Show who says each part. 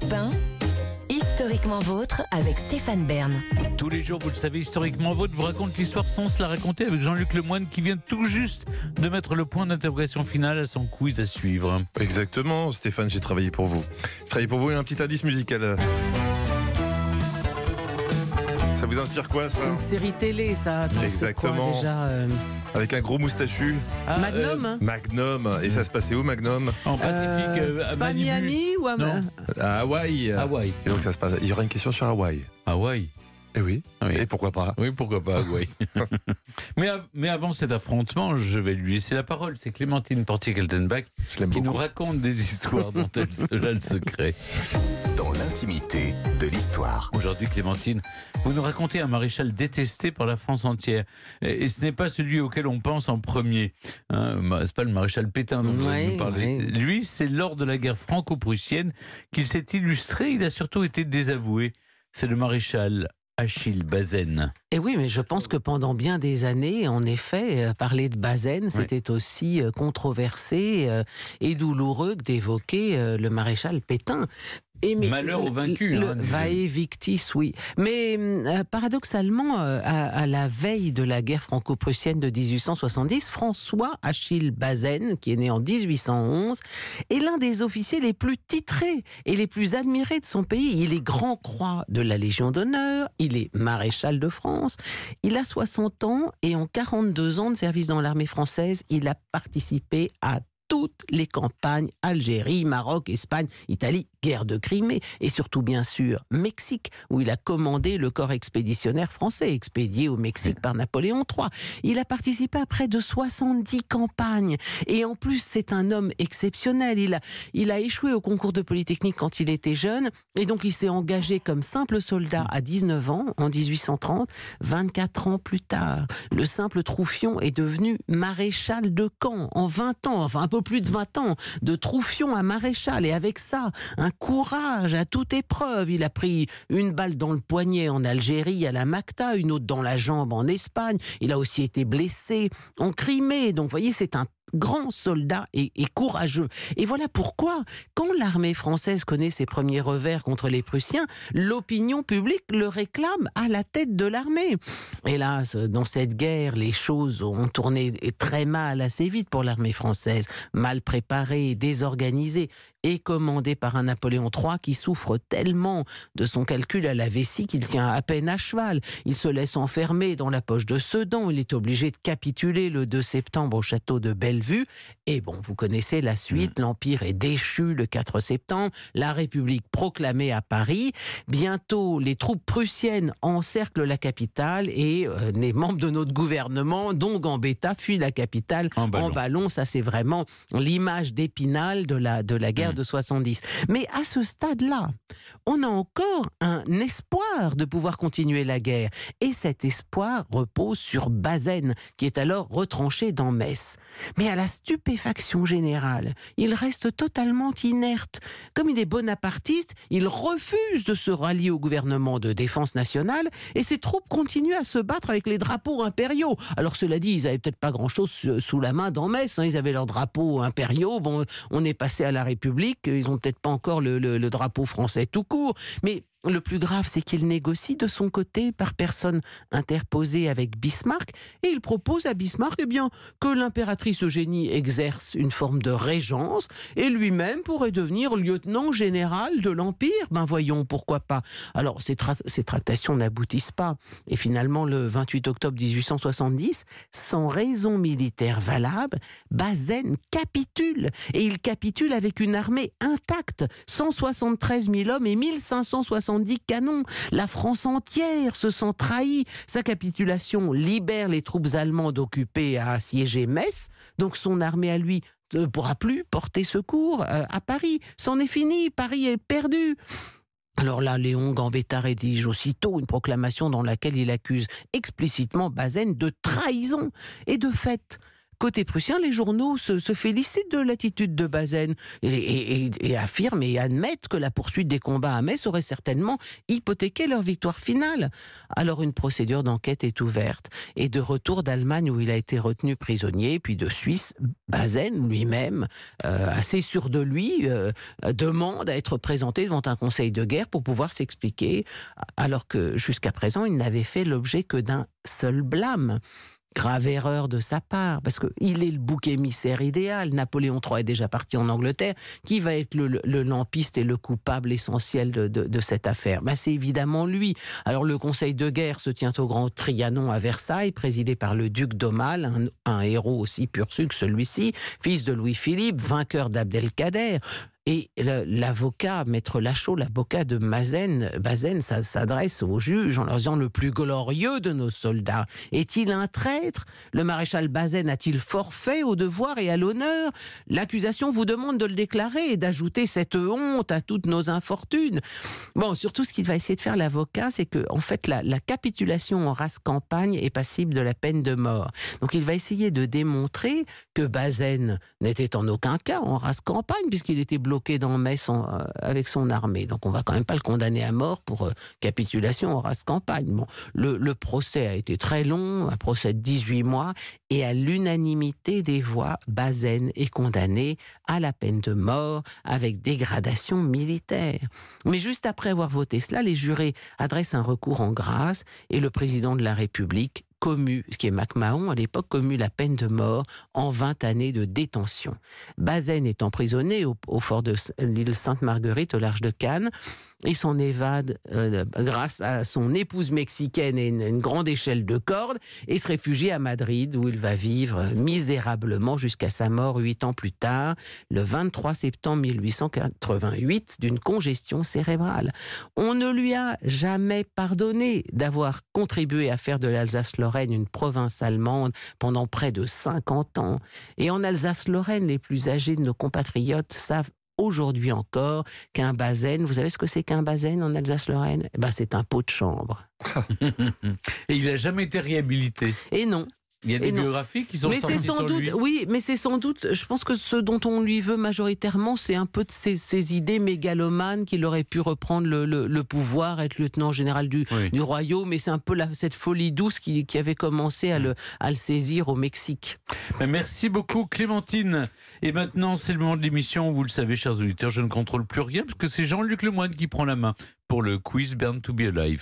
Speaker 1: Europe Historiquement vôtre avec Stéphane Bern.
Speaker 2: Tous les jours, vous le savez, historiquement vôtre vous raconte l'histoire sans se la raconter avec Jean-Luc Lemoyne qui vient tout juste de mettre le point d'interrogation finale à son quiz à suivre. Exactement, Stéphane, j'ai travaillé pour vous. J'ai travaillé pour vous et un petit indice musical. Ça vous inspire quoi ça C'est une
Speaker 1: série télé ça. Exactement. déjà,
Speaker 2: euh, Avec un gros moustachu. Ah, Magnum. Hein. Magnum. Et ça se passait où Magnum En Pacifique. Euh, euh, pas Miami ou à, non. à Hawaï. Hawaï. donc ça se passe. Il y aura une question sur Hawaï. Hawaï. Et eh ah oui. Et pourquoi pas Oui, pourquoi pas, Hawaï. mais, mais avant cet affrontement, je vais lui laisser la parole. C'est Clémentine Portier-Keltenbach qui nous raconte des histoires dont elle se le secret intimité de l'histoire. Aujourd'hui, Clémentine, vous nous racontez un maréchal détesté par la France entière. Et ce n'est pas celui auquel on pense en premier. Hein, c'est pas le maréchal Pétain dont vous avez Lui, c'est lors de la guerre franco-prussienne qu'il s'est illustré. Il a surtout été désavoué. C'est le maréchal Achille Bazaine.
Speaker 1: Et eh oui, mais je pense que pendant bien des années, en effet, euh, parler de Bazaine, c'était aussi euh, controversé euh, et douloureux que d'évoquer le maréchal Pétain
Speaker 2: mais, Malheur au vaincu. va
Speaker 1: oui. Mais euh, paradoxalement, euh, à, à, la veille de la guerre franco-prussienne de 1870, François Achille Bazaine, qui est né en 1811, est l'un des officiers les plus titrés et les plus admirés de son pays. Il est grand croix de la Légion d'honneur, il est maréchal de France, il a 60 ans et en 42 ans de service dans l'armée française, il a participé à toutes les campagnes Algérie, Maroc, Espagne, Italie, guerre de Crimée et surtout bien sûr Mexique où il a commandé le corps expéditionnaire français expédié au Mexique par Napoléon III. Il a participé à près de 70 campagnes et en plus c'est un homme exceptionnel. Il a, il a échoué au concours de Polytechnique quand il était jeune et donc il s'est engagé comme simple soldat à 19 ans en 1830. 24 ans plus tard, le simple Troufion est devenu maréchal de camp en 20 ans, un plus de 20 ans, de Troufion à Maréchal, et avec ça, un courage à toute épreuve. Il a pris une balle dans le poignet en Algérie, à la Macta, une autre dans la jambe en Espagne. Il a aussi été blessé en Crimée. Donc, vous voyez, c'est un grand soldat et, et courageux. Et voilà pourquoi, quand l'armée française connaît ses premiers revers contre les Prussiens, l'opinion publique le réclame à la tête de l'armée. Hélas, dans cette guerre, les choses ont tourné très mal, assez vite pour l'armée française, mal préparée, désorganisée et commandé par un Napoléon III qui souffre tellement de son calcul à la vessie qu'il tient à peine à cheval. Il se laisse enfermer dans la poche de Sedan. Il est obligé de capituler le 2 septembre au château de Bellevue. Et bon, vous connaissez la suite. Mm. L'Empire est déchu le 4 septembre. La République proclamée à Paris. Bientôt, les troupes prussiennes encerclent la capitale et euh, les membres de notre gouvernement, dont Gambetta, fuient la capitale en ballon. Ça, c'est vraiment l'image d'Épinal de la, de la guerre de 70. Mm. Mais à ce stade-là, on a encore un espoir de pouvoir continuer la guerre. Et cet espoir repose sur Bazaine, qui est alors retranché dans Metz. Mais à la stupéfaction générale, il reste totalement inerte. Comme il est bonapartiste, il refuse de se rallier au gouvernement de défense nationale et ses troupes continuent à se battre avec les drapeaux impériaux. Alors cela dit, ils n'avaient peut-être pas grand-chose euh, sous la main dans Metz. Hein. Ils avaient leurs drapeaux impériaux. Bon, on est passé à la République ils ont peut-être pas encore le, le drapeau français tout court, mais le plus grave, c'est qu'il négocie de son côté par personne interposée avec Bismarck et il propose à Bismarck eh bien, que l'impératrice Eugénie exerce une forme de régence et lui-même pourrait devenir lieutenant général de l'Empire. Ben voyons, pourquoi pas. Alors, ces, ces tractations n'aboutissent pas et finalement, le 28 octobre 1870, sans raison militaire valable, Bazaine capitule et il capitule avec une armée intacte, 173 000 hommes et 1560 dit canon. La France entière se sent trahie. Sa capitulation libère les troupes allemandes occupées à assiéger Metz, donc son armée à lui ne pourra plus porter secours euh, à Paris. C'en est fini, Paris est perdu. Alors là, Léon Gambetta rédige aussitôt une proclamation dans laquelle il accuse explicitement Bazaine de trahison. Et de fait, côté prussien, les journaux se, félicitent de l'attitude de Bazaine et, affirment et admettent que la poursuite des combats à Metz aurait certainement hypothéqué leur victoire finale. Alors une procédure d'enquête est ouverte. Et de retour d'Allemagne où il a été retenu prisonnier, puis de Suisse, Bazaine lui-même, euh, assez sûr de lui, euh, demande à être présenté devant un conseil de guerre pour pouvoir s'expliquer, alors que jusqu'à présent, il n'avait fait l'objet que d'un seul blâme. Grave erreur de sa part, parce qu'il est le bouc émissaire idéal. Napoléon III est déjà parti en Angleterre. Qui va être le, lampiste et le coupable essentiel de, cette affaire ben, C'est évidemment lui. Alors le Conseil de guerre se tient au Grand Trianon à Versailles, présidé par le duc d'Aumale, un, héros aussi pur que celui-ci, fils de Louis-Philippe, vainqueur d'Abdelkader. Et l'avocat, maître Lachaud, l'avocat de Mazen, Bazen s'adresse aux juges en leur disant le plus glorieux de nos soldats est-il un traître Le maréchal Bazaine a-t-il forfait au devoir et à l'honneur L'accusation vous demande de le déclarer et d'ajouter cette honte à toutes nos infortunes. Bon, surtout ce qu'il va essayer de faire l'avocat, c'est que en fait la, capitulation en race campagne est passible de la peine de mort. Donc il va essayer de démontrer que Bazaine n'était en aucun cas en race campagne puisqu'il était bloqué bloqué dans Metz euh, avec son armée. Donc on va quand même pas le condamner à mort pour euh, capitulation en race campagne. Bon, le, le, procès a été très long, un procès de 18 mois, et à l'unanimité des voix, Bazaine est condamné à la peine de mort avec dégradation militaire. Mais juste après avoir voté cela, les jurés adressent un recours en grâce et le président de la République commu, ce qui est MacMahon à l'époque, commu la peine de mort en 20 années de détention. Bazaine est emprisonné au fort de l'île Sainte-Marguerite, au large de Cannes il s'en évade euh, grâce à son épouse mexicaine et une, grande échelle de cordes et se réfugie à Madrid où il va vivre misérablement jusqu'à sa mort huit ans plus tard, le 23 septembre 1888, d'une congestion cérébrale. On ne lui a jamais pardonné d'avoir contribué à faire de l'Alsace-Lorraine une province allemande pendant près de 50 ans. Et en Alsace-Lorraine, les plus âgés de nos compatriotes savent aujourd'hui encore qu'un bazaine. Vous savez ce que c'est qu'un bazaine en Alsace-Lorraine eh ben, C'est un pot de chambre.
Speaker 2: et il n'a jamais été réhabilité. Et non. Il y a des biographies qui sont mais sans sur doute, lui.
Speaker 1: Oui, mais c'est sans doute, je pense que ce dont on lui veut majoritairement, c'est un peu de ces, idées mégalomanes qu'il aurait pu reprendre le, pouvoir, être lieutenant général du, du royaume, Mais c'est un peu
Speaker 2: cette folie douce qui, avait commencé à le, le, saisir au Mexique. Merci beaucoup Clémentine. Et maintenant, c'est le moment de l'émission, vous le savez chers auditeurs, je ne contrôle plus rien, parce que c'est Jean-Luc Lemoine qui prend la main pour le quiz Burn to be Alive.